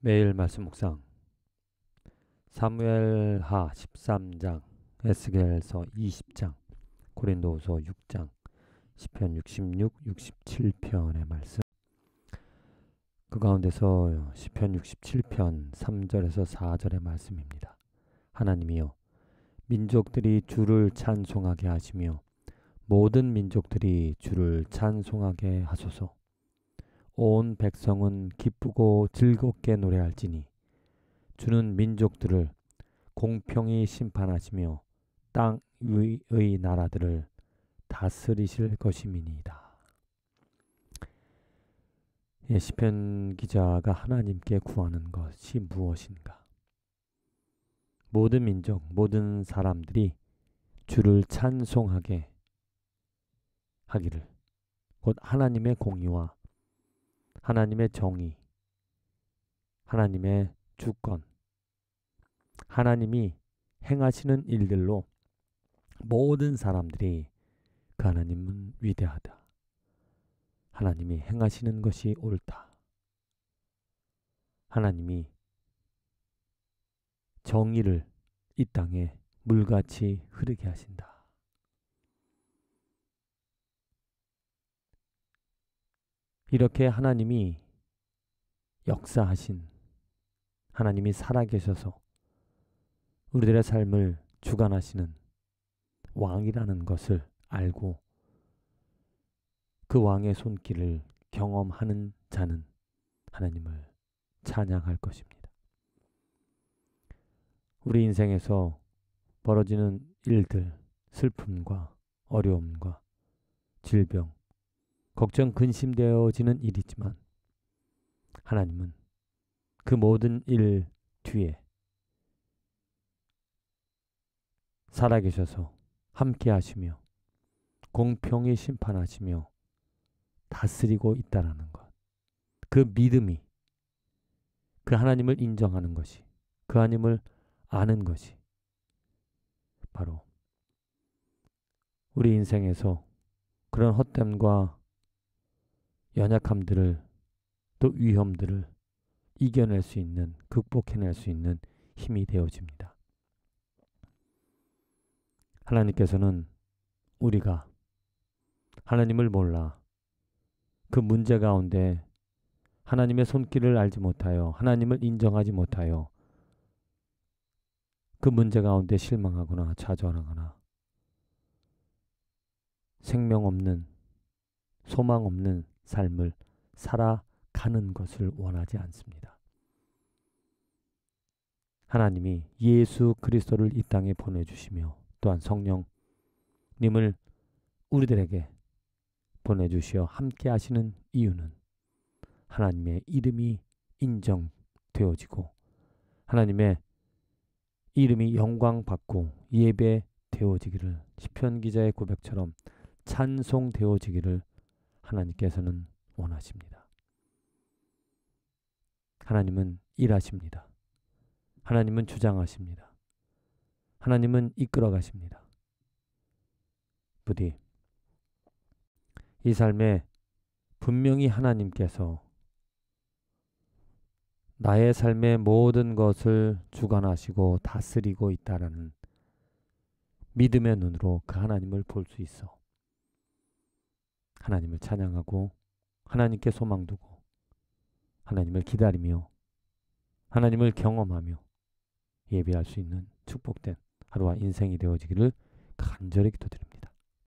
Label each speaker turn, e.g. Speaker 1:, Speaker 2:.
Speaker 1: 매일 말씀 묵상 사무엘하 13장 에스겔서 20장 고린도후서 6장 시편 66, 67편의 말씀 그 가운데서 시편 67편 3절에서 4절의 말씀입니다. 하나님이여 민족들이 주를 찬송하게 하시며 모든 민족들이 주를 찬송하게 하소서. 온 백성은 기쁘고 즐겁게 노래할지니 주는 민족들을 공평히 심판하시며 땅 위의 나라들을 다스리실 것임이니이다. 예, 시편 기자가 하나님께 구하는 것이 무엇인가? 모든 민족, 모든 사람들이 주를 찬송하게 하기를 곧 하나님의 공의와 하나님의 정의, 하나님의 주권, 하나님이 행하시는 일들로 모든 사람들이 그 하나님은 위대하다. 하나님이 행하시는 것이 옳다. 하나님이 정의를 이 땅에 물같이 흐르게 하신다. 이렇게 하나님이 역사하신 하나님이 살아계셔서 우리들의 삶을 주관하시는 왕이라는 것을 알고 그 왕의 손길을 경험하는 자는 하나님을 찬양할 것입니다. 우리 인생에서 벌어지는 일들, 슬픔과 어려움과 질병, 걱정 근심되어지는 일이지만 하나님은 그 모든 일 뒤에 살아계셔서 함께 하시며 공평히 심판하시며 다스리고 있다라는 것. 그 믿음이 그 하나님을 인정하는 것이 그 하나님을 아는 것이 바로 우리 인생에서 그런 헛됨과 연약함들을 또 위험들을 이겨낼 수 있는, 극복해낼 수 있는 힘이 되어집니다. 하나님께서는 우리가 하나님을 몰라 그 문제 가운데 하나님의 손길을 알지 못하여 하나님을 인정하지 못하여 그 문제 가운데 실망하거나 좌절하거나 생명 없는 소망 없는 삶을 살아가는 것을 원하지 않습니다. 하나님이 예수 그리스도를 이 땅에 보내주시며 또한 성령님을 우리들에게 보내주시어 함께 하시는 이유는 하나님의 이름이 인정되어지고 하나님의 이름이 영광받고 예배되어지기를 시편 기자의 고백처럼 찬송되어지기를 하나님께서는 원하십니다. 하나님은 일하십니다. 하나님은 주장하십니다. 하나님은 이끌어 가십니다. 부디 이 삶에 분명히 하나님께서 나의 삶의 모든 것을 주관하시고 다스리고 있다라는 믿음의 눈으로 그 하나님을 볼 수 있어. 하나님을 찬양하고 하나님께 소망 두고 하나님을 기다리며 하나님을 경험하며 예배할 수 있는 축복된 하루와 인생이 되어지기를 간절히 기도드립니다.